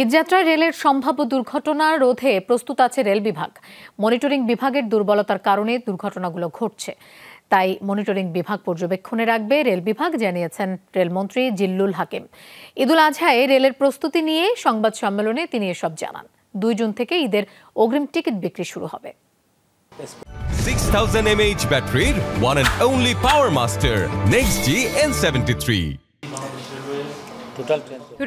ঈদযাত্রায় রেলের সম্ভাব্য দুর্ঘটনা রোধে প্রস্তুত আছে রেল বিভাগ মনিটরিং বিভাগের দুর্বলতার কারণে দুর্ঘটনাগুলো ঘটছে তাই মনিটরিং বিভাগ পর্যবেক্ষণে রাখবে রেল বিভাগ জানিয়েছেন রেলমন্ত্রী জিল্লুল হাকিম ঈদুল আজহায় রেলের প্রস্তুতি নিয়ে সংবাদ সম্মেলনে তিনি এসব জানান দুই জুন থেকে ঈদের অগ্রিম টিকিট বিক্রি শুরু হবে পাওয়ার মাস্টার থ্রি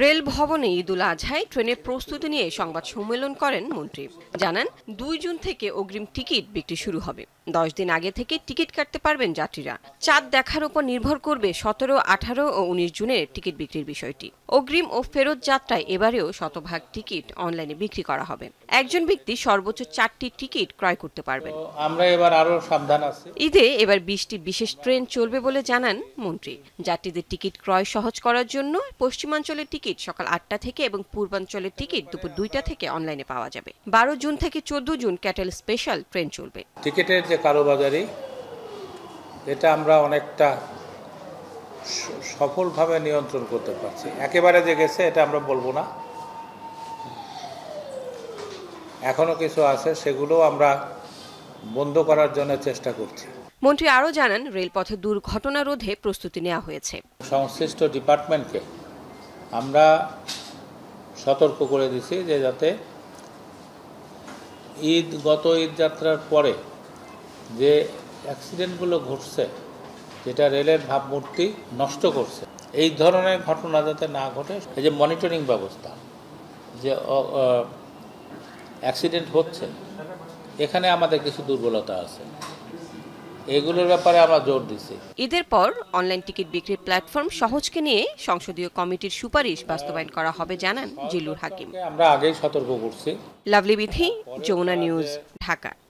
রেল ভবনে ঈদুল আজহায় ট্রেনের প্রস্তুতি নিয়ে সংবাদ সম্মেলন করেন মন্ত্রী জানান দুই জুন থেকে অগ্রিম টিকিট বিক্রি শুরু হবে দশ দিন আগে থেকে টিকিট কাটতে পারবেন যাত্রীরা চাঁদ দেখার উপর নির্ভর করবে সতেরো আঠারো ও উনিশ জুনের টিকিট বিক্রির বিষয়টি অগ্রিম ও ফেরত যাত্রায় এবারেও শতভাগ টিকিট অনলাইনে বিক্রি করা হবে একজন ব্যক্তি সর্বোচ্চ চারটি টিকিট ক্রয় করতে পারবেন আমরা এবার আরো সাবধান আছি ঈদে এবার বিশটি বিশেষ ট্রেন চলবে বলে জানান মন্ত্রী যাত্রীদের টিকিট ক্রয় সহজ করার জন্য পশ্চিমাঞ্চলের টিকিট সকাল আটটা থেকে এবং পূর্বাঞ্চলের টিকিট দুপুর দুইটা থেকে অনলাইনে পাওয়া যাবে বারো জুন থেকে চোদ্দ জুন ক্যাটেল স্পেশাল ট্রেন চলবে টিকিটের যে কারোবাজারি এটা আমরা অনেকটা সফলভাবে নিয়ন্ত্রণ করতে পারছি একেবারে যে গেছে এটা আমরা বলবো না এখনও কিছু আছে সেগুলো আমরা বন্ধ করার জন্য চেষ্টা করছি মন্ত্রী আরও জানান রেলপথে দুর্ঘটনা রোধে প্রস্তুতি নেওয়া হয়েছে সংশ্লিষ্ট ডিপার্টমেন্টকে আমরা সতর্ক করে দিছি যে যাতে ঈদ গত ঈদ যাত্রার পরে যে অ্যাক্সিডেন্টগুলো ঘটছে যেটা রেলের ভাবমূর্তি নষ্ট করছে এই ধরনের ঘটনা যাতে না ঘটে এই যে মনিটরিং ব্যবস্থা যে অ্যাক্সিডেন্ট হচ্ছে এখানে আমাদের কিছু দুর্বলতা আছে এগুলোর ব্যাপারে আমরা জোর দিচ্ছি ঈদের পর অনলাইন টিকিট বিক্রির প্ল্যাটফর্ম সহজকে নিয়ে সংসদীয় কমিটির সুপারিশ বাস্তবায়ন করা হবে জানান জিলুর হাকিম আমরা আগেই সতর্ক করছি লাভলি বিথি যমুনা নিউজ ঢাকা